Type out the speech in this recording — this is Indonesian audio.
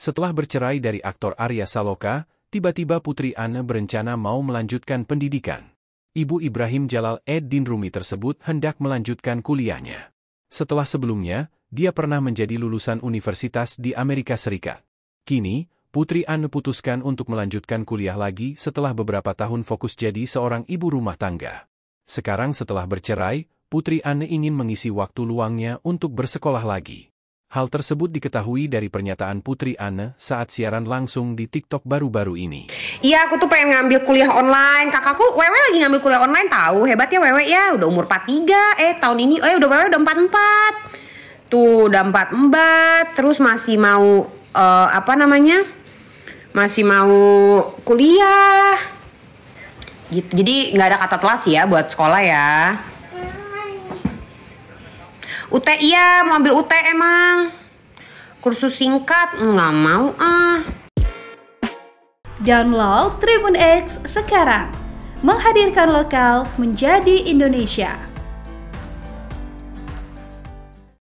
Setelah bercerai dari aktor Arya Saloka, tiba-tiba Putri Anne berencana mau melanjutkan pendidikan. Ibu Ibrahim Jalal Eddin Rumi tersebut hendak melanjutkan kuliahnya. Setelah sebelumnya, dia pernah menjadi lulusan universitas di Amerika Serikat. Kini, Putri Anne putuskan untuk melanjutkan kuliah lagi setelah beberapa tahun fokus jadi seorang ibu rumah tangga. Sekarang setelah bercerai, Putri Anne ingin mengisi waktu luangnya untuk bersekolah lagi. Hal tersebut diketahui dari pernyataan Putri Anne saat siaran langsung di TikTok baru-baru ini. Iya, aku tuh pengen ngambil kuliah online. Kakakku Wewe lagi ngambil kuliah online tahu. Hebat ya Wewe ya, udah umur 43. Eh, tahun ini eh, udah Wewe udah 44. Tuh, udah 44, terus masih mau uh, apa namanya? Masih mau kuliah. Gitu. Jadi nggak ada kata telat sih ya buat sekolah ya. UT iya mau ambil UT emang kursus singkat nggak mau ah download Tribun X sekarang menghadirkan lokal menjadi Indonesia